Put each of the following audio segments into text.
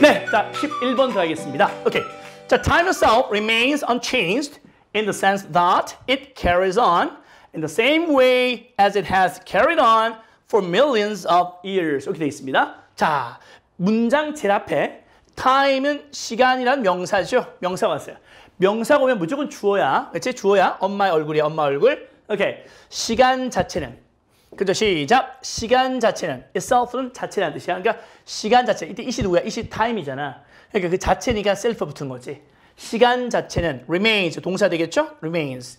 네, 자 11번 더하겠습니다 오케이. 자, time itself remains unchanged in the sense that it carries on in the same way as it has carried on for millions of years. 이렇게 되어 있습니다. 자, 문장 제일 앞에 time은 시간이란 명사죠. 명사 왔어요. 명사가 오면 무조건 주어야. 그렇지? 주어야 엄마의 얼굴이야. 엄마 얼굴. 오케이. 시간 자체는 그죠? 시작. 시간 자체는 itself는 자체라는 뜻이야. 그러니까 시간 자체. 이때 이시 누구야? 이시 time이잖아. 그러니까 그 자체니까 self 붙은 거지. 시간 자체는 remains 동사 되겠죠? remains.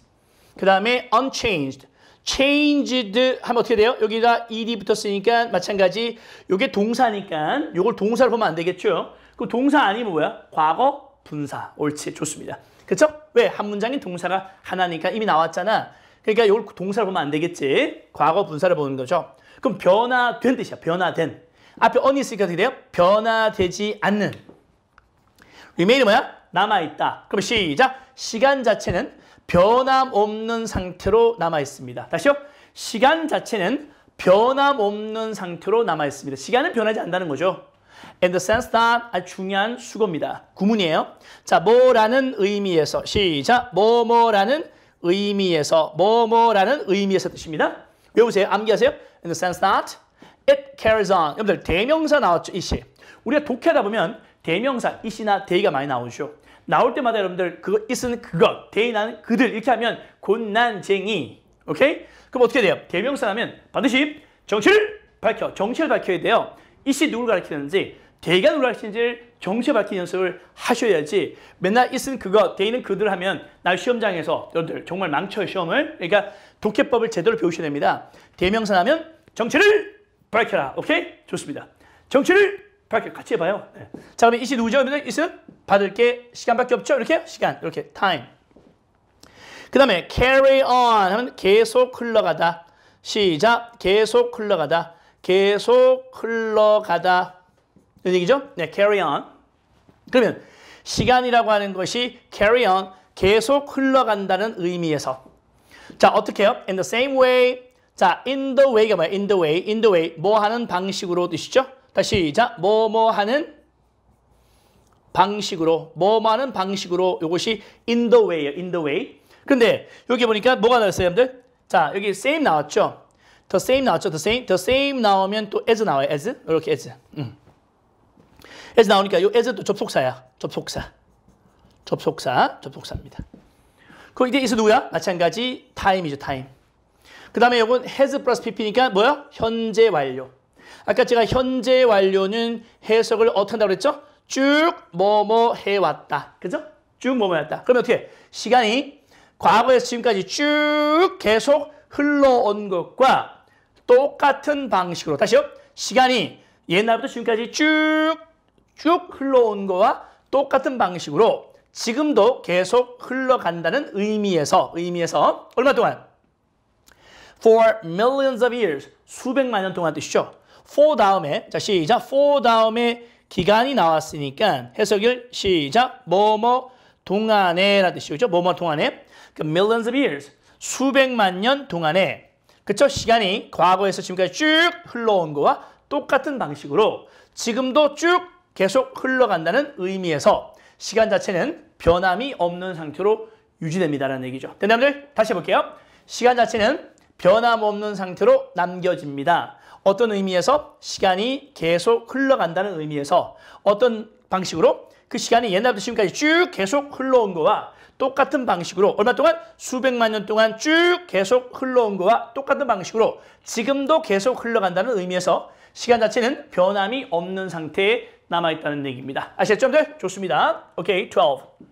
그 다음에 unchanged. changed 하면 어떻게 돼요? 여기다 ed 붙었으니까 마찬가지. 요게 동사니까 요걸 동사를 보면 안 되겠죠? 그 동사 아니면 뭐야? 과거 분사. 옳지. 좋습니다. 그렇죠? 왜? 한 문장인 동사가 하나니까 이미 나왔잖아. 그러니까 이걸 동사를 보면 안 되겠지. 과거 분사를 보는 거죠. 그럼 변화된 뜻이야. 변화된. 앞에 언니 있으니까 어떻게 돼요? 변화되지 않는. r e m a 이 뭐야? 남아있다. 그럼 시작. 시간 자체는 변함없는 상태로 남아있습니다. 다시요. 시간 자체는 변함없는 상태로 남아있습니다. 시간은 변하지 않는다는 거죠. And the sense that 아주 중요한 수고입니다. 구문이에요. 자, 뭐라는 의미에서 시작. 뭐뭐라는 의미에서 뭐뭐라는 의미에서 뜻입니다. 외우세요. 암기하세요. In the sense that it carries on. 여러분들 대명사 나왔죠. 이시. 우리가 독해하다 보면 대명사 이시나 대이가 많이 나오죠. 나올 때마다 여러분들 그거 이은 그것, 대이나는 그들 이렇게 하면 곤난쟁이. 오케이? 그럼 어떻게 돼요? 대명사라면 반드시 정체를 밝혀. 정체를 밝혀야 돼요. 이시 누굴 가리키는지 대가 누락신지를 정시 밝힌 연습을 하셔야지 맨날 있은 그거 대의는 그들 하면 날 시험장에서 여러분들 정말 망쳐요 시험을 그러니까 독해법을 제대로 배우셔야 됩니다 대명사 하면 정체를 밝혀라 오케이 좋습니다 정체를 밝혀 같이 해봐요 네. 자그러 이시 누구죠? 그러면 이은 받을 게 시간밖에 없죠 이렇게 시간 이렇게 time 그 다음에 carry on 하면 계속 흘러가다 시작 계속 흘러가다 계속 흘러가다 이런 얘기죠? 네, carry on. 그러면 시간이라고 하는 것이 carry on, 계속 흘러간다는 의미에서. 자, 어떻게 해요? In the same way. 자, in the way가 뭐야? in the way, in the way. 뭐 하는 방식으로 드시죠? 다시 시뭐뭐 뭐 하는 방식으로, 뭐뭐 뭐 하는 방식으로 이것이 in the way예요. in the way. 근데 여기 보니까 뭐가 나왔어요, 여러분들? 자, 여기 same 나왔죠? the same 나왔죠? the same, the same 나오면 또 as 나와요. as. 이렇게 as. 음. 에즈 나오니까 이 에즈도 접속사야. 접속사. 접속사. 접속사입니다. 그이제이서 누구야? 마찬가지 타임이죠 타임. 그 다음에 이건 has 플러스 pp니까 뭐야? 현재 완료. 아까 제가 현재 완료는 해석을 어떻게 한다고 그랬죠? 쭉 뭐뭐 해왔다. 그죠? 쭉 뭐뭐 해왔다. 그러면 어떻게 시간이 과거에서 지금까지 쭉 계속 흘러온 것과 똑같은 방식으로 다시요. 시간이 옛날부터 지금까지 쭉쭉 흘러온 거와 똑같은 방식으로 지금도 계속 흘러간다는 의미에서 의미에서 얼마 동안? For millions of years 수백만 년 동안 뜻이죠. For 다음에 자 시작 for 다음에 기간이 나왔으니까 해석일 시작 뭐뭐 동안에 라 뜻이죠. 뭐뭐 동안에 그 millions of years 수백만 년 동안에 그쵸? 시간이 과거에서 지금까지 쭉 흘러온 거와 똑같은 방식으로 지금도 쭉 계속 흘러간다는 의미에서 시간 자체는 변함이 없는 상태로 유지됩니다라는 얘기죠. 대남들 네, 다시 해볼게요. 시간 자체는 변함없는 상태로 남겨집니다. 어떤 의미에서 시간이 계속 흘러간다는 의미에서 어떤 방식으로 그 시간이 옛날부터 지금까지 쭉 계속 흘러온 거와 똑같은 방식으로 얼마 동안 수백만 년 동안 쭉 계속 흘러온 거와 똑같은 방식으로 지금도 계속 흘러간다는 의미에서 시간 자체는 변함이 없는 상태에 남아있다는 얘기입니다. 아시겠죠, 여러분 좋습니다. 오케이, 12.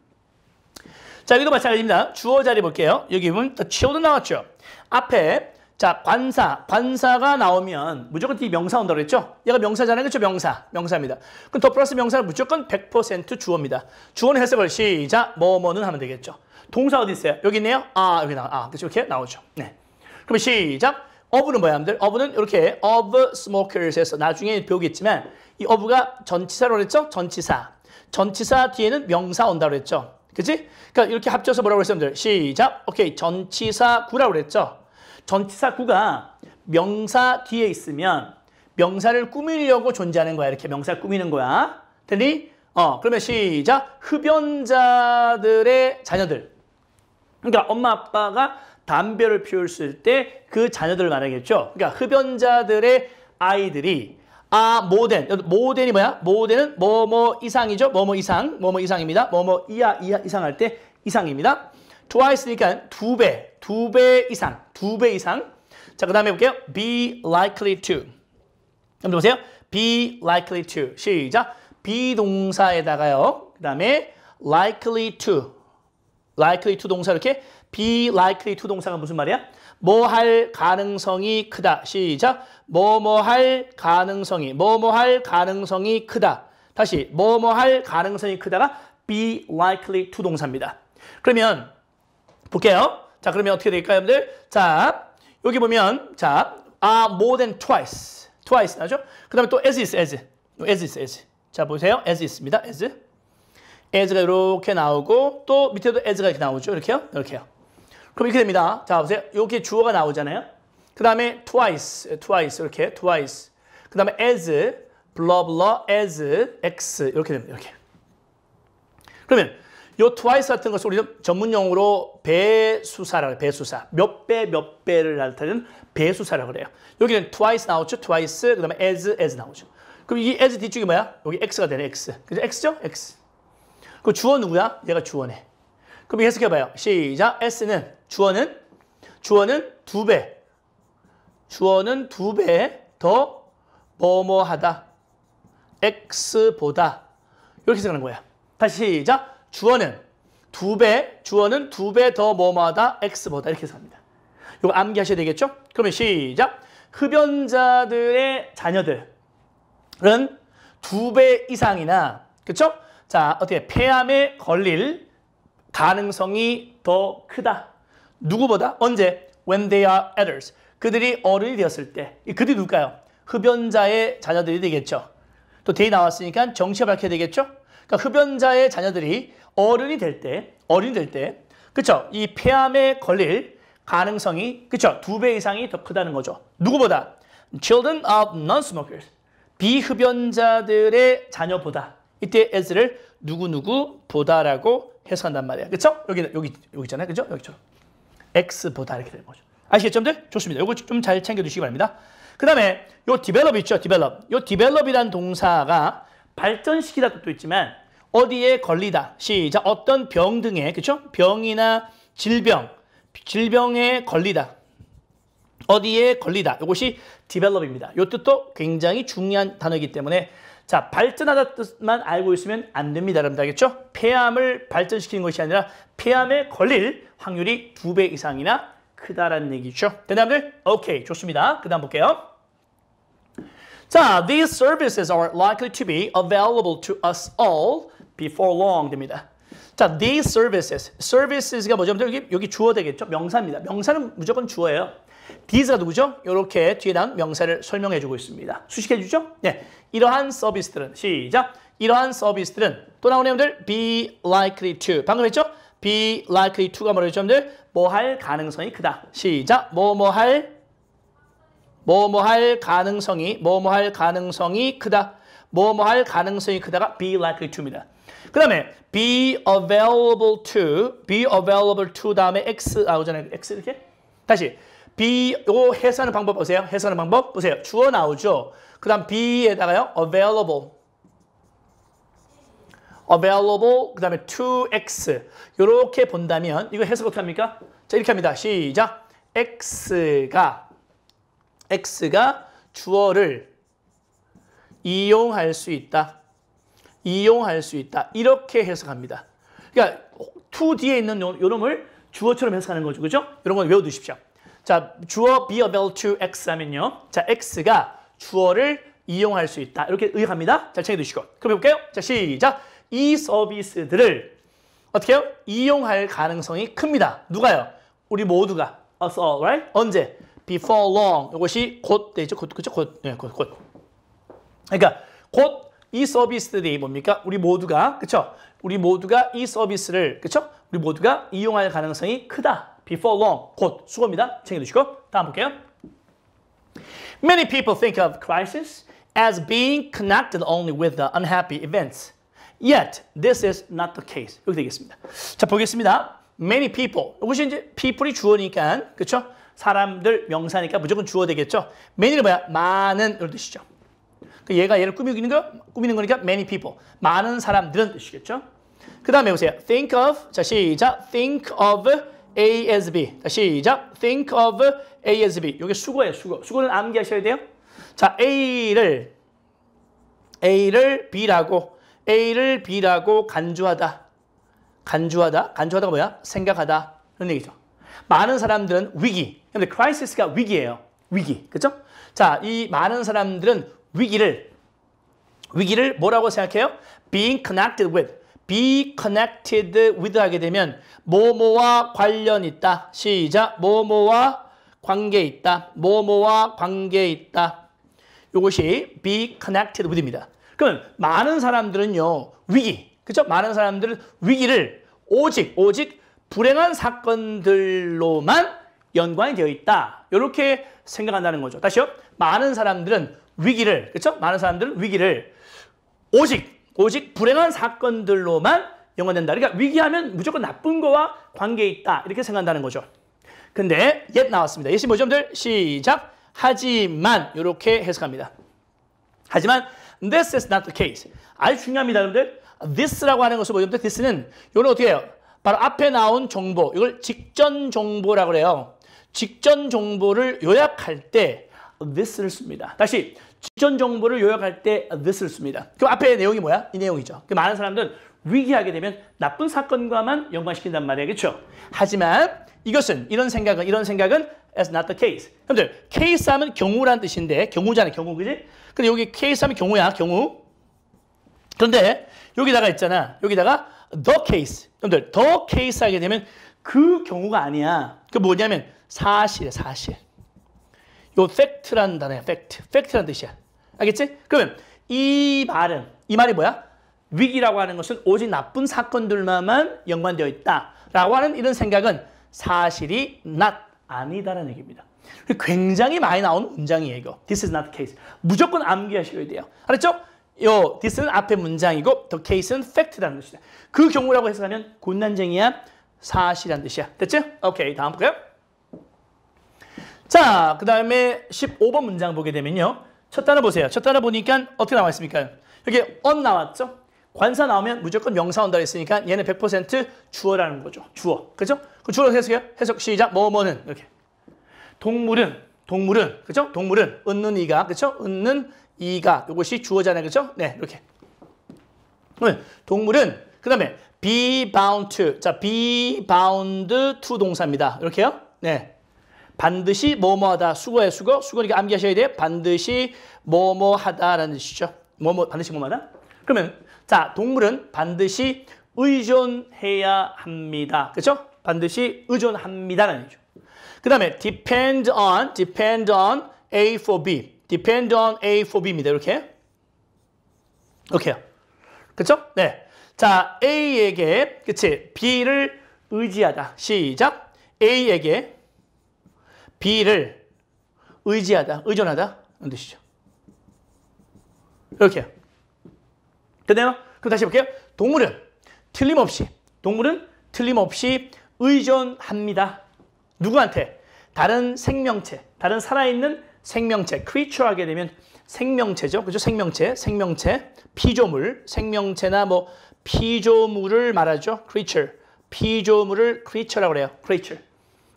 자, 여기도 마찬가지입니다. 주어 자리 볼게요. 여기 보면 the children 나왔죠? 앞에 자 관사, 관사가 나오면 무조건 뒤 명사 온다고 그랬죠? 얘가 명사잖아요. 그렇죠? 명사, 명사입니다. 그럼 더 플러스 명사는 무조건 100% 주어입니다. 주어는 해석을 시작, 뭐뭐는 하면 되겠죠. 동사 어디 있어요? 여기 있네요? 아, 여기 나와. 아, 그렇죠? 이렇게 나오죠. 네. 그럼 시작. 어브는 뭐야, 여러분들? 어브는 이렇게 of smokers에서 나중에 배우겠지만 이 어부가 전치사로 그랬죠? 전치사. 전치사 뒤에는 명사 온다고 그랬죠? 그치? 그러니까 이렇게 합쳐서 뭐라고 했어요? 시작. 오케이. 전치사 구라고 그랬죠? 전치사 구가 명사 뒤에 있으면 명사를 꾸미려고 존재하는 거야. 이렇게 명사 꾸미는 거야. 됐니? 어, 그러면 시작. 흡연자들의 자녀들. 그러니까 엄마 아빠가 담배를 피웠을 때 그 자녀들을 말하겠죠. 그러니까 흡연자들의 아이들이 아 모덴 모델이 뭐야? 모델은 뭐뭐 뭐 이상이죠. 뭐뭐 뭐 이상 뭐뭐 뭐 이상입니다. 뭐뭐 이하, 이하 이상 할때 이상입니다. twice니까 두 배, 두 배 이상, 두 배 이상. 자, 그 다음에 볼게요. be likely to. 한번 보세요. be likely to. 시작. 비동사에다가요. 그 다음에 likely to. likely to 동사 이렇게 be likely to 동사가 무슨 말이야? 뭐할 가능성이 크다. 시작. 뭐 뭐 할 가능성이 뭐 뭐 할 가능성이 크다. 다시 뭐 뭐 할 가능성이 크다가 be likely to 동사입니다. 그러면 볼게요. 자, 그러면 어떻게 될까요, 여러분들? 자, 여기 보면 자, are 아, more than twice. twice 나죠? 그다음에 또 as is as. as is as. 자, 보세요. as 있습니다. as. as가 이렇게 나오고 또 밑에도 as가 이렇게 나오죠. 이렇게요. 이렇게요. 그럼 이렇게 됩니다. 자, 보세요. 여기 주어가 나오잖아요. 그 다음에 twice, 예, twice 이렇게 twice. 그 다음에 as, blah blah as x 이렇게 됩니다. 이렇게. 그러면 요 twice 같은 것을 우리는 전문 용어로 배수사라고 해요. 배수사. 몇 배, 몇 배를 나타내는 배수사라고 그래요. 여기는 twice 나오죠. twice. 그 다음에 as, as 나오죠. 그럼 이 as 뒤쪽이 뭐야? 여기 x가 되네, x. 그죠? x죠? x. 그 주어 누구야? 얘가 주어네. 그럼 해석해봐요. 시작. S는 주어는 주어는 두 배. 주어는 두 배 더 뭐뭐하다. X보다. 이렇게 생각하는 거야. 다시 시작. 주어는 두 배, 주어는 두 배 더 뭐뭐하다. X보다. 이렇게 생각합니다. 이거 암기하셔야 되겠죠? 그러면 시작. 흡연자들의 자녀들은 두 배 이상이나, 그쵸? 자, 어떻게 폐암에 걸릴 가능성이 더 크다. 누구보다? 언제? When they are adults. 그들이 어른이 되었을 때. 그들이 누굴까요? 흡연자의 자녀들이 되겠죠. 또 데이 나왔으니까 정체 밝혀야 되겠죠. 그러니까 흡연자의 자녀들이 어른이 될 때, 어른이 될 때, 그쵸? 이 폐암에 걸릴 가능성이, 그쵸? 두 배 이상이 더 크다는 거죠. 누구보다? Children of non-smokers. 비흡연자들의 자녀보다. 이때 as를 누구누구보다라고 해석한단 말이야. 그렇죠 여기, 여기, 여기 있잖아요. 그죠? 여기처럼. X보다 이렇게 되는 거죠. 아시겠죠, 여러분들? 좋습니다. 요거 좀 잘 챙겨두시기 바랍니다. 그 다음에 요 develop 있죠, develop. 요 develop이란 동사가 발전시키다 뜻도 있지만 어디에 걸리다, 시작, 어떤 병 등에, 그죠 병이나 질병, 질병에 걸리다. 어디에 걸리다. 이것이 develop입니다. 요 뜻도 굉장히 중요한 단어이기 때문에 자, 발전하다 뜻만 알고 있으면 안 됩니다. 여러분 알겠죠? 폐암을 발전시키는 것이 아니라 폐암에 걸릴 확률이 두 배 이상이나 크다라는 얘기죠. 대답들? 네, 오케이, 좋습니다. 그 다음 볼게요. 자, these services are likely to be available to us all before long 됩니다. 자, these services. services가 뭐죠? 여기, 여기 주어 되겠죠? 명사입니다. 명사는 무조건 주어예요. t 자 누구죠? 이렇게 뒤에 나온 명사를 설명해주고 있습니다. 수식해주죠? 네, 이러한 서비스들은 시작! 이러한 서비스들은 또 나오는 내용들 be likely to 방금 했죠? be likely to가 뭐랬죠? 여러뭐할 가능성이 크다. 시작! 뭐 뭐 할 뭐 뭐할 뭐, 뭐 가능성이 뭐 뭐 할 가능성이 크다. 뭐 뭐 할 가능성이 크다가 be likely to입니다. 그 다음에 be available to, be available to 다음에 x 나오잖아요. x 이렇게. 다시 BO 해석하는 방법 보세요. 해석하는 방법 보세요. 주어 나오죠. 그 다음 B에다가요. available. available, 그 다음에 2x 요렇게 본다면 이거 해석 어떻게 합니까? 자 이렇게 합니다. 시작! x가 x가 주어를 이용할 수 있다. 이용할 수 있다. 이렇게 해석합니다. 그러니까 2 뒤에 있는 요, 놈을 주어처럼 해석하는 거죠. 그죠? 이런 건 외워두십시오. 자, 주어 be able to x하면요. 자, x가 주어를 이용할 수 있다. 이렇게 의합니다잘 챙겨두시고. 그럼 해볼게요. 자, 시작. 이 서비스들을 어떻게 해요? 이용할 가능성이 큽니다. 누가요? 우리 모두가. Us all, right? 언제? Before long. 이것이 곧 되죠. 곧, 그죠? 곧. 네, 곧, 곧. 그러니까 곧 이 서비스들이 뭡니까? 우리 모두가, 그쵸? 우리 모두가 이 서비스를, 그쵸? 우리 모두가 이용할 가능성이 크다. before long 곧 수고입니다. 챙겨두시고 다음 볼게요. Many people think of crisis as being connected only with the unhappy events. Yet this is not the case. 여기 되겠습니다. 자 보겠습니다. Many people. 이것이 이제 people이 주어니까 그렇죠? 사람들 명사니까 무조건 주어 되겠죠. Many는 뭐야? 많은 이런 뜻이죠. 얘가 얘를 꾸미는 거 꾸미는 거니까 many people. 많은 사람들은 뜻이겠죠. 그 다음에 보세요. Think of 자 시작. Think of A as B. 시작. Think of A as B. 이게 수거예요, 수거. 수거는 암기하셔야 돼요. 자, A를 A를 B라고 A를 B라고 간주하다. 간주하다. 간주하다가 뭐야? 생각하다. 이런 얘기죠. 많은 사람들은 위기. 근데 크라이시스가 위기예요. 위기. 그렇죠? 자, 이 많은 사람들은 위기를 위기를 뭐라고 생각해요? being connected with be connected with 하게 되면 뭐뭐와 관련 있다. 시작. 뭐뭐와 관계 있다. 뭐뭐와 관계 있다. 이것이 be connected with입니다. 그러면 많은 사람들은요. 위기. 그렇죠? 많은 사람들은 위기를 오직 오직 불행한 사건들로만 연관이 되어 있다. 이렇게 생각한다는 거죠. 다시요. 많은 사람들은 위기를 그렇죠? 많은 사람들은 위기를 오직 오직 불행한 사건들로만 연관된다. 그러니까 위기하면 무조건 나쁜 거와 관계 있다. 이렇게 생각한다는 거죠. 근데 옛 나왔습니다. 예시 뭐죠, 여들 시작. 하지만 이렇게 해석합니다. 하지만 this is not the case. 아주 중요합니다, 여러분들. this라고 하는 것을 뭐죠? this는 요는 어떻게 해요? 바로 앞에 나온 정보, 이걸 직전 정보라고 그래요. 직전 정보를 요약할 때 this를 씁니다. 다시 지전 정보를 요약할 때 this를 씁니다. 그 앞에 내용이 뭐야? 이 내용이죠. 그 많은 사람들은 위기하게 되면 나쁜 사건과만 연관시킨단 말이그렇죠 하지만 이것은 이런 생각은 이런 생각은 as not the case. 여러분들 case 하면 경우란 뜻인데 경우잖아 경우 그지? 근데 여기 case 하면 경우야 경우. 그런데 여기다가 있잖아 여기다가 the case. 여러분들 the case 하게 되면 그 경우가 아니야. 그 뭐냐면 사실이야 사실. 요팩트란 단어야. 팩트. 팩트란 뜻이야. 알겠지? 그러면 이 말은 이 말이 뭐야? 위기라고 하는 것은 오직 나쁜 사건들만 연관되어 있다. 라고 하는 이런 생각은 사실이 not 아니다라는 얘기입니다. 굉장히 많이 나온 문장이에요. 이거. This is not case. 무조건 암기하셔야 돼요. 알았죠? 요 this는 앞에 문장이고 the case는 팩트 c 라는 뜻이다. 그 경우라고 해석하면 곤난쟁이야 사실이란 뜻이야. 됐죠? 오케이 다음 볼까요? 자, 그 다음에 15번 문장 보게 되면요. 첫 단어 보세요. 첫 단어 보니까 어떻게 나와 있습니까? 여기 on 나왔죠? 관사 나오면 무조건 명사 온다 했으니까 얘는 100% 주어라는 거죠. 주어. 그죠? 그 주어 해석해요. 해석 시작. 뭐, 뭐는. 이렇게. 동물은, 동물은. 그죠? 동물은. 은는 이가. 그죠? 은는 이가. 이것이 주어잖아요. 그죠? 네, 이렇게. 네. 동물은. 그 다음에 be bound to. 자, be bound to 동사입니다. 이렇게요. 네. 반드시 뭐뭐하다 수거해 수거 수거니까 암기하셔야 돼요. 반드시 뭐뭐하다라는 뜻이죠. 뭐뭐 반드시 뭐뭐하다. 그러면 자 동물은 반드시 의존해야 합니다. 그렇죠? 반드시 의존합니다라는 얘기죠. 그 다음에 depend on, depend on A for B. depend on A for B입니다. 이렇게. 이렇게요. 그렇죠? 네. 자, A에게, 그치? B를 의지하다. 시작. A에게 B를 의지하다, 의존하다 는 뜻이죠. 이렇게요. 됐나요? 그럼 다시 볼게요. 동물은 틀림없이, 동물은 틀림없이 의존합니다. 누구한테? 다른 생명체, 다른 살아있는 생명체, 크리처 하게 되면 생명체죠. 그죠? 생명체, 생명체, 피조물, 생명체나 뭐 피조물을 말하죠. creature. 피조물을 creature라고 그래요. creature.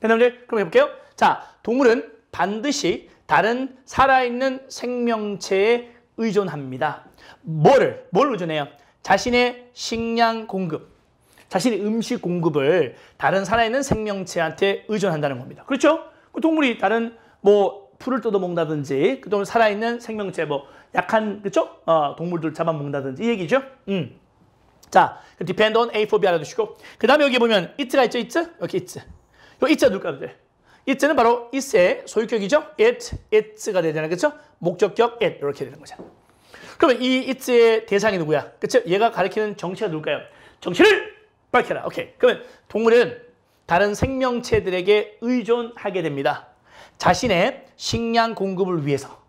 여러분들 그럼 해볼게요. 자, 동물은 반드시 다른 살아있는 생명체에 의존합니다. 뭐를? 뭘 의존해요? 자신의 식량 공급, 자신의 음식 공급을 다른 살아있는 생명체한테 의존한다는 겁니다. 그렇죠? 그 동물이 다른 뭐 풀을 뜯어먹는다든지 그 동물 살아있는 생명체 뭐 약한 그렇죠? 어, 동물들 잡아먹는다든지 이 얘기죠. 음. 자, 그 depend on A for B 알아두시고 그 다음에 여기 보면 it가 있죠? it? 여기 it. 이 it가 누가 돼? it는 바로 it의 소유격이죠. it, it가 되잖아요. 그렇죠? 목적격 it 이렇게 되는 거죠. 그러면 이 it의 대상이 누구야? 그렇죠? 얘가 가리키는 정체가 누굴까요? 정체를 밝혀라. 오케이. 그러면 동물은 다른 생명체들에게 의존하게 됩니다. 자신의 식량 공급을 위해서.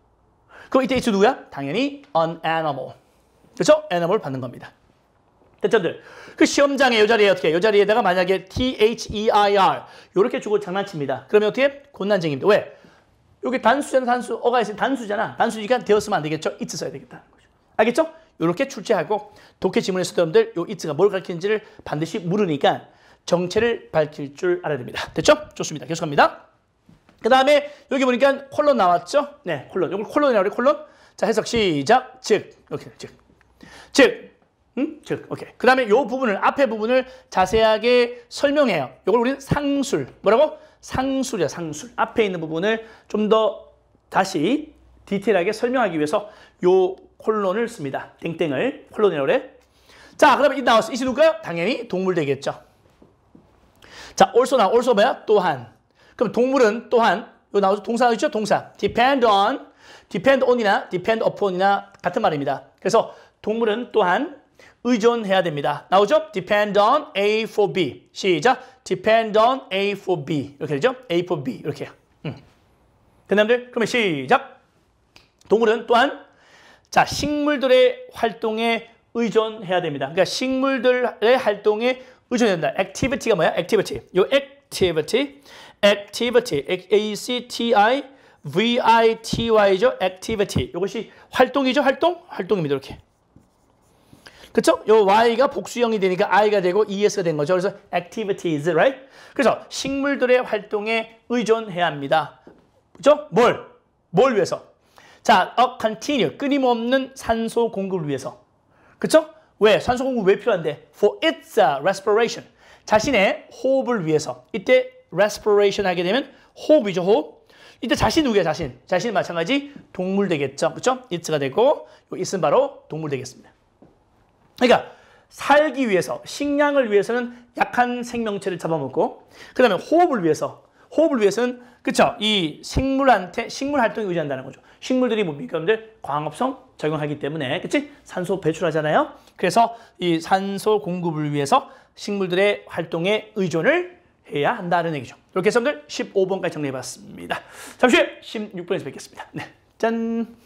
그럼 이때 이츠 누구야? 당연히 an animal. 그렇죠? animal 받는 겁니다. 대천들. 그 시험장에 요 자리에 어떻게 요 자리에다가 만약에 THEIR 요렇게 주고 장난칩니다. 그러면 어떻게 곤란쟁입니다. 왜? 여기 단수잖아 단수. 어가 있으 단수잖아. 단수니까 되었으면 안 되겠죠. 이츠 써야 되겠다는 거죠. 알겠죠? 요렇게 출제하고 독해 지문에서 여러분들 요 이츠가 뭘 가르치는지를 반드시 물으니까 정체를 밝힐 줄 알아야 됩니다. 됐죠? 좋습니다. 계속 합니다그 다음에 여기 보니까 콜론 나왔죠? 네, 콜론. 요걸 콜론이라고 그래, 콜론. 자, 해석 시작. 즉, 이렇게, 즉. 즉, 음? 즉, 오케이. 그 다음에 요 부분을, 앞에 부분을 자세하게 설명해요. 요걸 우리는 상술. 뭐라고? 상술이야, 상술. 앞에 있는 부분을 좀 더 다시 디테일하게 설명하기 위해서 요 콜론을 씁니다. 땡땡을. 콜론이라고 그래. 자, 그러면 이 나왔어. 이시 누가요? 당연히 동물 되겠죠. 자, 올소 나, 올소 뭐야? 또한. 그럼 동물은 또한, 요 나오죠? 동사죠? 동사. depend on, depend on이나 depend upon이나 같은 말입니다. 그래서 동물은 또한 의존해야 됩니다. 나오죠? depend on A for B. 시작. depend on A for B. 이렇게 되죠? A for B. 이렇게. 음. 그다음들 그러면 시작. 동물은 또한 자 식물들의 활동에 의존해야 됩니다. 그러니까 식물들의 활동에 의존해야 된다. activity가 뭐야? activity. 요 activity. activity. A C T I V I T Y죠? activity. 이것이 활동이죠? 활동? 활동입니다. 이렇게. 그렇죠요 y가 복수형이 되니까 i가 되고 es가 된 거죠. 그래서 activities, right? 그래서 식물들의 활동에 의존해야 합니다. 그죠? 렇 뭘? 뭘 위해서? 자, a 어, continue, 끊임없는 산소 공급을 위해서. 그렇죠 왜? 산소 공급 왜 필요한데? For its uh, respiration. 자신의 호흡을 위해서. 이때 respiration 하게 되면 호흡이죠, 호흡. 이때 자신 누구야, 자신? 자신 마찬가지 동물 되겠죠. 그쵸? it's가 되고, 이 it's는 바로 동물 되겠습니다. 그러니까 살기 위해서 식량을 위해서는 약한 생명체를 잡아먹고 그다음에 호흡을 위해서 호흡을 위해서는 그쵸 이생물한테 식물 활동에 의지한다는 거죠. 식물들이 뭡니까 여러들 광합성 적용하기 때문에 그치 산소 배출하잖아요. 그래서 이 산소 공급을 위해서 식물들의 활동에 의존을 해야 한다는 얘기죠. 이렇게 해서 여러 15번까지 정리해봤습니다. 잠시 후에 16번에서 뵙겠습니다. 네, 짠.